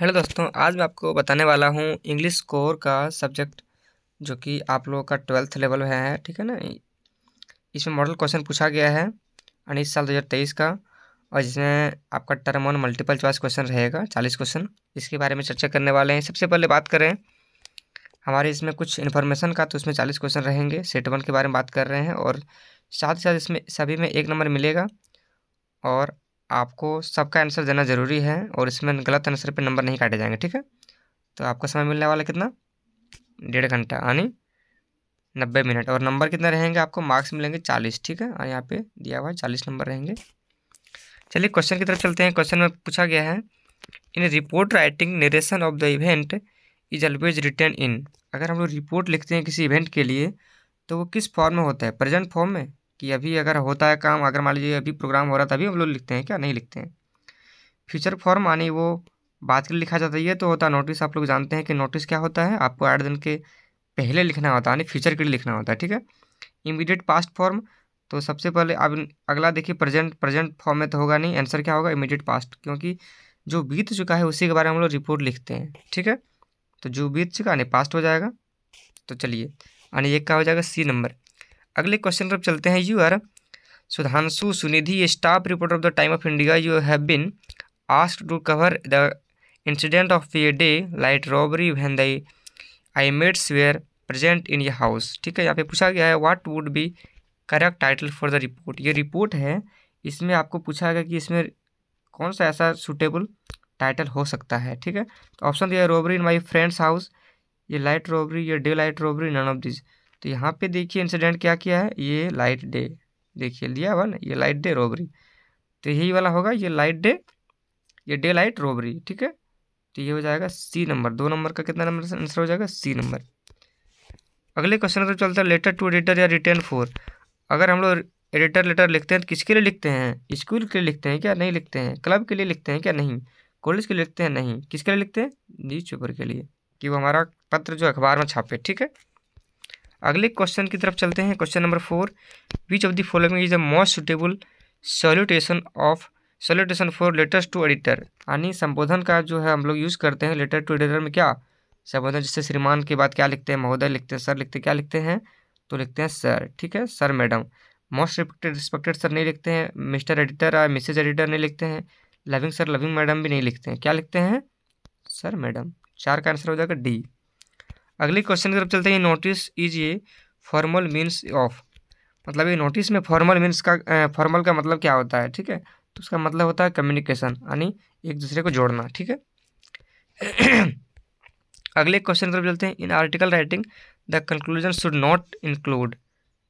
hello दोस्तों आज मैं आपको बताने वाला हूँ इंग्लिश कोर का सब्जेक्ट जो कि आप लोगों का ट्वेल्थ लेवल है ठीक है ना इसमें मॉडल क्वेश्चन पूछा गया है उन्नीस साल 2023 का और जिसमें आपका term on multiple choice question रहेगा चालीस क्वेश्चन इसके बारे में चर्चा करने वाले हैं सबसे पहले बात करें हमारे इसमें कुछ इन्फॉर्मेशन का तो उसमें चालीस क्वेश्चन रहेंगे सेट वन के बारे में बात कर रहे हैं और साथ ही साथ इसमें सभी में एक नंबर मिलेगा और आपको सबका आंसर देना ज़रूरी है और इसमें गलत आंसर पे नंबर नहीं काटे जाएंगे ठीक है तो आपका समय मिलने वाला कितना डेढ़ घंटा यानी नब्बे मिनट और नंबर कितना रहेंगे आपको मार्क्स मिलेंगे चालीस ठीक है और यहाँ पे दिया हुआ है चालीस नंबर रहेंगे चलिए क्वेश्चन की तरफ चलते हैं क्वेश्चन में पूछा गया है in report writing narration of the event is always written in अगर हम लोग रिपोर्ट लिखते हैं किसी इवेंट के लिए तो वो किस फॉर्म में होता है प्रेजेंट फॉर्म में कि अभी अगर होता है काम अगर मान लीजिए अभी प्रोग्राम हो रहा था अभी हम लोग लिखते हैं क्या नहीं लिखते हैं फ्यूचर फॉर्म यानी वो बात कर लिखा जाता है ये तो होता है नोटिस आप लोग जानते हैं कि नोटिस क्या होता है आपको आठ दिन के पहले लिखना होता है यानी फ्यूचर के लिए लिखना होता है ठीक है इमीडिएट पास्ट फॉर्म तो सबसे पहले अब अगला देखिए प्रेजेंट प्रेजेंट फॉर्म में तो होगा नहीं आंसर क्या होगा इमीडिएट पास्ट क्योंकि जो बीत चुका है उसी के बारे में हम लोग रिपोर्ट लिखते हैं ठीक है तो जो बीत चुका यानी पास्ट हो जाएगा तो चलिए यानी एक का हो जाएगा सी नंबर अगले क्वेश्चन तरफ चलते हैं you are Sudhanshu Sunidhi staff reporter of the Time of India you have been asked to cover the incident of a daylight robbery when the I maids were present in your house ठीक है यहाँ पे पूछा गया है what would be correct title for the report ये report है इसमें आपको पूछा गया कि इसमें कौन सा ऐसा सुटेबल टाइटल हो सकता है ठीक है तो ऑप्शन दिया robbery in my friends house ये लाइट रोबरी ये daylight robbery none of this तो यहाँ पे देखिए इंसिडेंट क्या किया है ये लाइट डे देखिए लिया हुआ ना ये लाइट डे रोबरी तो यही वाला होगा ये लाइट डे ये डे लाइट रोबरी ठीक है तो ये हो जाएगा सी नंबर दो नंबर का कितना नंबर आंसर हो जाएगा सी नंबर अगले क्वेश्चन तो चलता है लेटर टू एडिटर या रिटर्न फोर अगर हम लोग एडिटर लेटर लिखते हैं तो किसके लिए लिखते हैं स्कूल के लिए लिखते हैं क्या नहीं लिखते हैं क्लब के लिए लिखते हैं क्या नहीं कॉलेज के लिए लिखते हैं नहीं किसके लिए लिखते हैं न्यूज पेपर के लिए कि वो हमारा पत्र जो अखबार में छापे ठीक है अगले क्वेश्चन की तरफ चलते हैं question number four which of the following is the most suitable salutation of salutation for letters to editor यानी संबोधन का जो है हम लोग यूज़ करते हैं लेटर टू एडिटर में क्या संबोधन जैसे श्रीमान के बाद क्या लिखते हैं महोदय लिखते हैं सर लिखते क्या लिखते हैं तो लिखते हैं सर ठीक है sir madam most respected respected sir नहीं लिखते हैं मिस्टर एडिटर या मिसेज एडिटर नहीं लिखते हैं लविंग सर लविंग मैडम भी नहीं लिखते हैं क्या लिखते हैं सर मैडम चार का आंसर हो जाएगा डी अगले क्वेश्चन की तरफ चलते हैं notice is a formal means of मतलब ये नोटिस में फॉर्मल मीन्स का फॉर्मल का मतलब क्या होता है ठीक है तो उसका मतलब होता है कम्युनिकेशन यानी एक दूसरे को जोड़ना ठीक है अगले क्वेश्चन की तरफ चलते हैं in article writing the conclusion should not include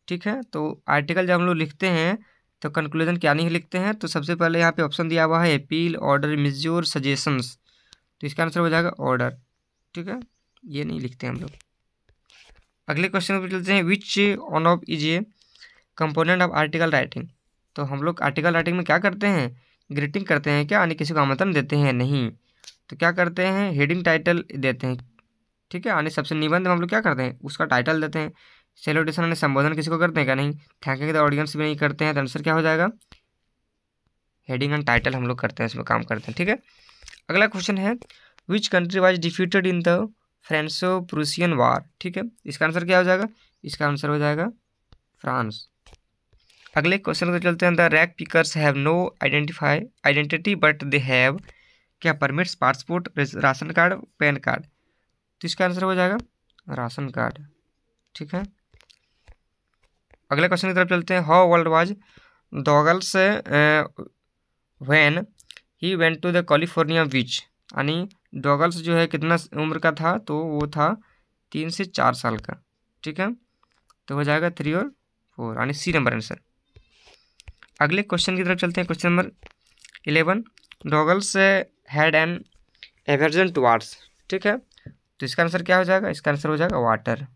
ठीक है तो आर्टिकल जब हम लोग लिखते हैं तो कंक्लूजन क्या नहीं लिखते हैं तो सबसे पहले यहाँ पे ऑप्शन दिया हुआ है अपील ऑर्डर मिज्योर सजेशंस तो इसका आंसर हो जाएगा ऑर्डर ठीक है ये नहीं लिखते हम लोग अगले क्वेश्चन पर चलते हैं which one of is a component of article writing तो हम लोग आर्टिकल राइटिंग में क्या करते हैं ग्रीटिंग करते हैं क्या यानी किसी को आमंत्रण देते हैं नहीं तो क्या करते हैं हेडिंग टाइटल देते हैं ठीक है यानी सबसे निबंध हम लोग क्या करते हैं उसका टाइटल देते हैं सेलोटेशन यानी संबोधन किसी को करते हैं क्या नहीं थैंकिंग द ऑडियंस भी नहीं करते हैं तो आंसर क्या हो जाएगा हेडिंग एंड टाइटल हम लोग करते हैं इसमें काम करते हैं ठीक है अगला क्वेश्चन है which country was defeated in the Franco Prussian war ठीक है इसका आंसर क्या हो जाएगा इसका आंसर हो जाएगा फ्रांस अगले क्वेश्चन को चलते हैं the rag pickers have no identify identity but they have क्या permits passport ration card PAN card तो इसका आंसर हो जाएगा राशन कार्ड ठीक है अगले क्वेश्चन की तरफ चलते हैं how world was Douglas when he went to the California beach यानी डॉगल्स जो है कितना उम्र का था तो वो था तीन से चार साल का ठीक है तो हो जाएगा थ्री और फोर यानी सी नंबर आंसर अगले क्वेश्चन की तरफ चलते हैं question number eleven Douglas had an aversion to arts ठीक है तो इसका आंसर क्या हो जाएगा इसका आंसर हो जाएगा वाटर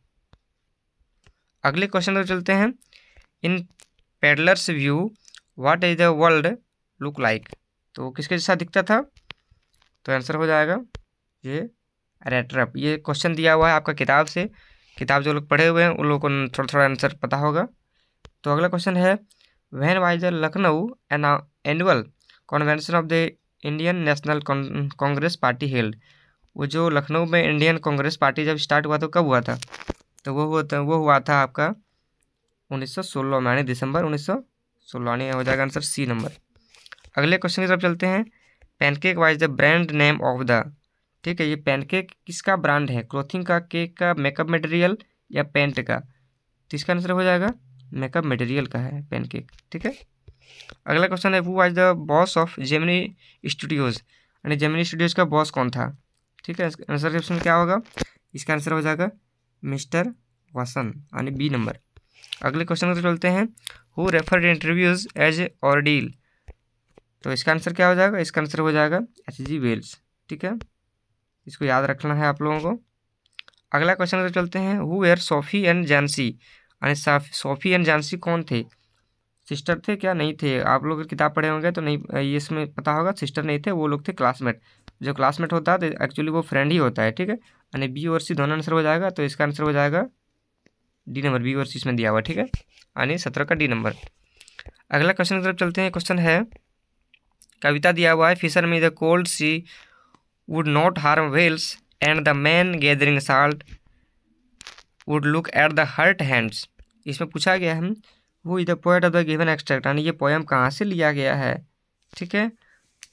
अगले क्वेश्चन पर चलते हैं in peddler's view what is the world look like तो किसके जैसा दिखता था तो आंसर हो जाएगा ये रेटरअप ये क्वेश्चन दिया हुआ है आपका किताब से किताब जो लोग पढ़े हुए हैं उन लोगों को थोड़ा थोड़ा आंसर पता होगा तो अगला क्वेश्चन है when was the Lucknow annual convention of the Indian National Congress party held वो जो लखनऊ में इंडियन कांग्रेस पार्टी जब स्टार्ट हुआ तो कब हुआ था तो वो हुआ था वो हुआ था आपका 1916 में यानी दिसंबर 1916 सौ यानी हो जाएगा आंसर सी नंबर अगले क्वेश्चन की तरफ चलते हैं pancake was the brand name of the ठीक है ये पैनकेक किसका ब्रांड है क्लोथिंग का केक का मेकअप मटेरियल या पेंट का तो इसका आंसर हो जाएगा मेकअप मटेरियल का है पैनकेक ठीक है अगला क्वेश्चन है who was the boss of Gemini Studios यानी जेमिनी स्टूडियोज़ का बॉस कौन था ठीक है आंसर ऑप्शन क्या होगा इसका आंसर हो जाएगा मिस्टर वासन यानी बी नंबर अगले क्वेश्चन चलते हैं who refer interviews as ordeal तो इसका आंसर क्या हो जाएगा इसका आंसर हो जाएगा एच जी वेल्स ठीक है इसको याद रखना है आप लोगों को अगला क्वेश्चन अगर चलते हैं who are Sophie and Jansie यानी सोफी एंड जैंसी कौन थे सिस्टर थे क्या नहीं थे आप लोग किताब पढ़े होंगे तो नहीं ये इसमें पता होगा सिस्टर नहीं थे वो लोग थे क्लासमेट जो क्लासमेट होता है तो एक्चुअली वो फ्रेंड ही होता है ठीक है यानी बी और सी दोनों आंसर हो जाएगा तो इसका आंसर हो जाएगा डी नंबर बी और सी इसमें दिया हुआ ठीक है यानी सत्रह का डी नंबर अगला क्वेश्चन की तरफ चलते हैं क्वेश्चन है कविता दिया हुआ है फिशर में the cold sea would not harm whales and the man gathering salt would look at the hurt hands इसमें पूछा गया है who is the poet of the given extract यानी ये पोएम कहाँ से लिया गया है ठीक है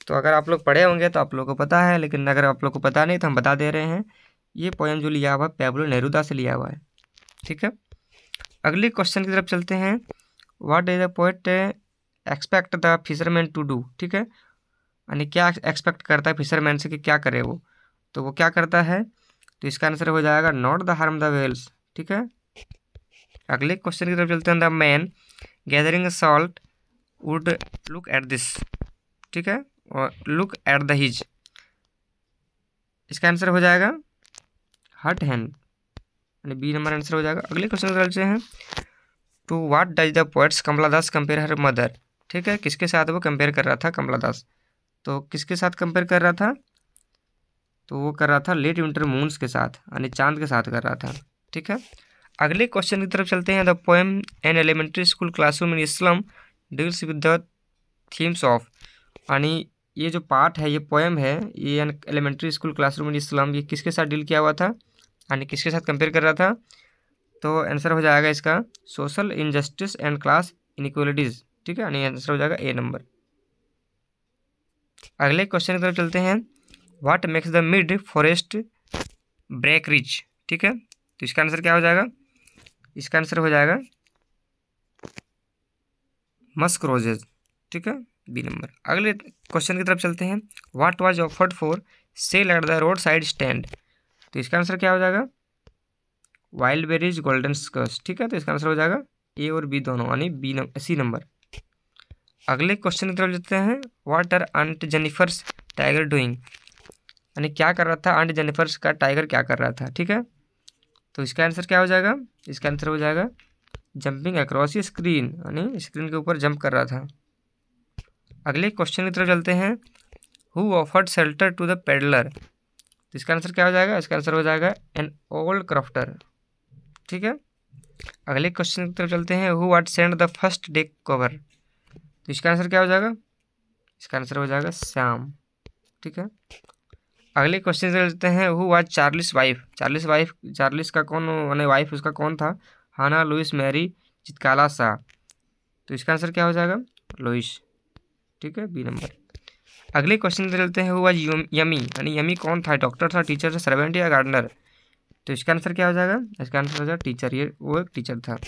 तो अगर आप लोग पढ़े होंगे तो आप लोग को पता है लेकिन अगर आप लोग को पता नहीं तो हम बता दे रहे हैं ये पोएम जो लिया हुआ है पेब्लो नेहरूदा से लिया हुआ है ठीक है अगले क्वेश्चन की तरफ चलते हैं what is the poet expect the fisherman to do ठीक है यानी क्या एक्सपेक्ट करता है फिशरमैन से कि क्या करे वो तो वो क्या करता है तो इसका आंसर हो जाएगा not the harm the whales ठीक है अगले क्वेश्चन की तरफ चलते हैं the man gathering salt would look at this ठीक है और लुक एट द हिज इसका आंसर हो जाएगा हट हैंड यानी बी नंबर आंसर हो जाएगा अगले क्वेश्चन की तरफ चलते हैं to what does the poet's Kamala Das compare her mother ठीक है किसके साथ वो कंपेयर कर रहा था कमला दास तो किसके साथ कंपेयर कर रहा था तो वो कर रहा था लेट विंटर मून्स के साथ यानी चांद के साथ कर रहा था ठीक है अगले क्वेश्चन की तरफ चलते हैं the poem an elementary school classroom in Islam deals with the themes of यानी ये जो पार्ट है ये पोएम है ये an elementary school classroom in Islam ये किसके साथ डील किया हुआ था यानी किसके साथ कंपेयर कर रहा था तो आंसर हो जाएगा इसका social injustice and class inequalities ठीक है यानी आंसर हो जाएगा ए नंबर अगले क्वेश्चन की तरफ चलते हैं what makes the mid forest rich ठीक है तो इसका आंसर क्या हो जाएगा इसका आंसर हो जाएगा मस्क रोजेज ठीक है बी नंबर अगले क्वेश्चन की तरफ चलते हैं what was offered for sale at the road side stand तो इसका आंसर क्या हो जाएगा वाइल्ड बेरीज गोल्डन स्कर्स ठीक है तो इसका आंसर हो जाएगा ए और बी दोनों यानी बी सी नंबर अगले क्वेश्चन की तरफ जाते हैं what are aunt Jennifer's tiger doing यानी क्या कर रहा था आंट जेनिफर्स का टाइगर क्या कर रहा था ठीक है तो इसका आंसर क्या हो जाएगा इसका आंसर हो जाएगा जंपिंग अक्रॉस स्क्रीन यानी स्क्रीन के ऊपर जंप कर रहा था अगले क्वेश्चन की तरफ चलते हैं who offered shelter to the peddler तो इसका आंसर क्या हो जाएगा इसका आंसर हो जाएगा एन ओल्ड क्राफ्टर ठीक है अगले क्वेश्चन की तरफ चलते हैं who what sent the first day cover तो इसका आंसर क्या हो जाएगा इसका आंसर हो जाएगा श्याम ठीक है अगले क्वेश्चन से लेते हैं who was Charlie's wife Charlie's wife Charlie's का कौन मैंने वाइफ उसका कौन था हाना लुइस मैरी चितकाला शाह तो इसका आंसर क्या हो जाएगा लुइस ठीक है बी नंबर अगले क्वेश्चन से लेते हैं वो वाज यमी यानी यमी कौन था डॉक्टर था टीचर था सर्वेंट या गार्डनर तो इसका आंसर क्या हो जाएगा इसका आंसर हो जाएगा टीचर ये वो एक टीचर था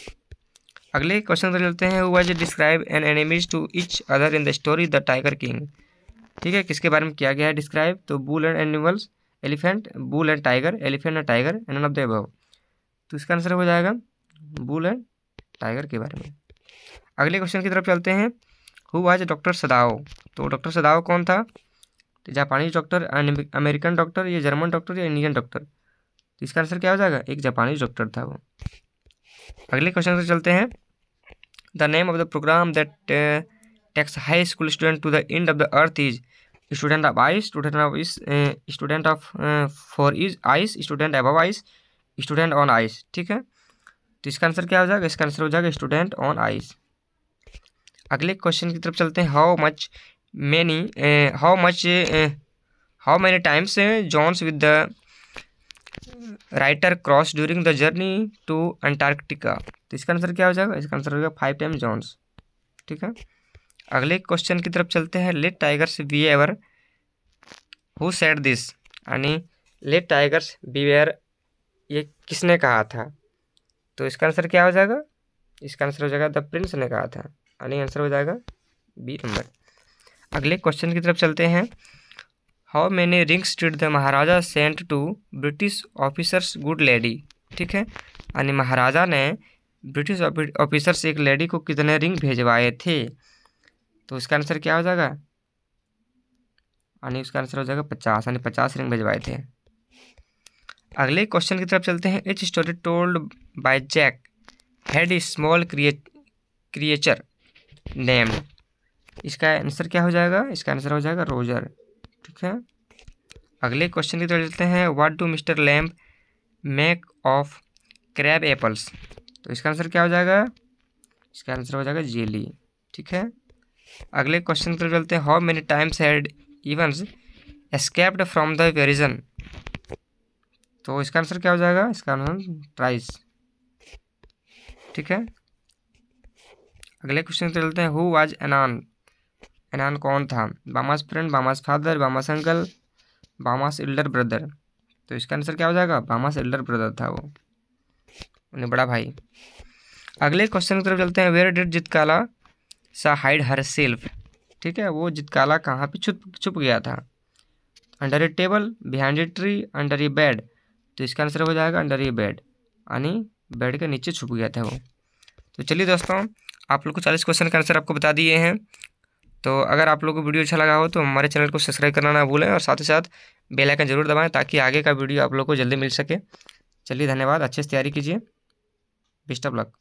अगले क्वेश्चन पर चलते हैं was describe an enemies to each other in the story the tiger king ठीक है किसके बारे में किया गया है डिस्क्राइब तो bull and animals elephant bull and tiger elephant and tiger none of the above तो इसका आंसर हो जाएगा बुल एंड टाइगर के बारे में अगले क्वेश्चन की तरफ चलते हैं हु वाज डॉक्टर सदाओ तो डॉक्टर सदाओ कौन था जापानीज डॉक्टर अमेरिकन डॉक्टर या जर्मन डॉक्टर या इंडियन डॉक्टर तो इसका आंसर क्या हो जाएगा एक जापानीज डॉक्टर था वो अगले क्वेश्चन से चलते हैं the name of the program that takes high school student to the end of the earth is student of ice student of is student of for is ice student अब ice student on ice ठीक है तो इसका answer क्या हो जाएगा इसका answer हो जाएगा स्टूडेंट ऑन आइस अगले क्वेश्चन की तरफ चलते हैं how much many how much how many times John's with the writer cross during the journey to Antarctica तो इसका आंसर क्या हो जाएगा इसका आंसर हो जाएगा फाइव टाइम जॉन्स ठीक है अगले क्वेश्चन की तरफ चलते हैं let tigers beware who said this यानी लेट टाइगर्स बीवेयर ये किसने कहा था तो इसका आंसर क्या हो जाएगा इसका आंसर हो जाएगा द प्रिंस ने कहा था यानी आंसर हो जाएगा बी नंबर अगले क्वेश्चन की तरफ चलते हैं how many rings did the maharaja sent to British officers good lady ठीक है यानी महाराजा ने ब्रिटिश ऑफिसर्स एक लेडी को कितने रिंग भेजवाए थे तो उसका आंसर क्या हो जाएगा यानी उसका आंसर हो जाएगा पचास यानी पचास रिंग भेजवाए थे अगले क्वेश्चन की तरफ चलते हैं each story told by Jack had small creature named इसका आंसर क्या हो जाएगा इसका आंसर हो जाएगा रोजर ठीक है अगले क्वेश्चन की तरफ चलते हैं what do mister Lamb make of crab apples तो इसका आंसर क्या हो जाएगा इसका आंसर हो जाएगा जेली ठीक है अगले क्वेश्चन की तरफ चलते हैं how many times had events escaped from the prison तो इसका आंसर क्या हो जाएगा इसका आंसर ट्राइस ठीक है अगले क्वेश्चन चलते हैं हु वाज एनान एनान कौन था Bama's friend Bama's father Bama's uncle Bama's elder brother तो इसका आंसर क्या हो जाएगा बामास एल्डर ब्रदर था वो उन्हें बड़ा भाई अगले क्वेश्चन की तरफ चलते हैं वेयर डिड जितकाला सा हाइड हर सेल्फ ठीक है वो जितकाला कहाँ पे छुप छुप गया था under a table behind a tree under a bed तो इसका आंसर हो जाएगा अंडर ए बेड यानी बेड के नीचे छुप गया था वो तो चलिए दोस्तों आप लोग को चालीस क्वेश्चन का आंसर आपको बता दिए हैं तो अगर आप लोग को वीडियो अच्छा लगा हो तो हमारे चैनल को सब्सक्राइब करना ना भूलें और साथ ही साथ बेल आइकन जरूर दबाएं ताकि आगे का वीडियो आप लोग को जल्दी मिल सके चलिए धन्यवाद अच्छे से तैयारी कीजिए बेस्ट ऑफ लक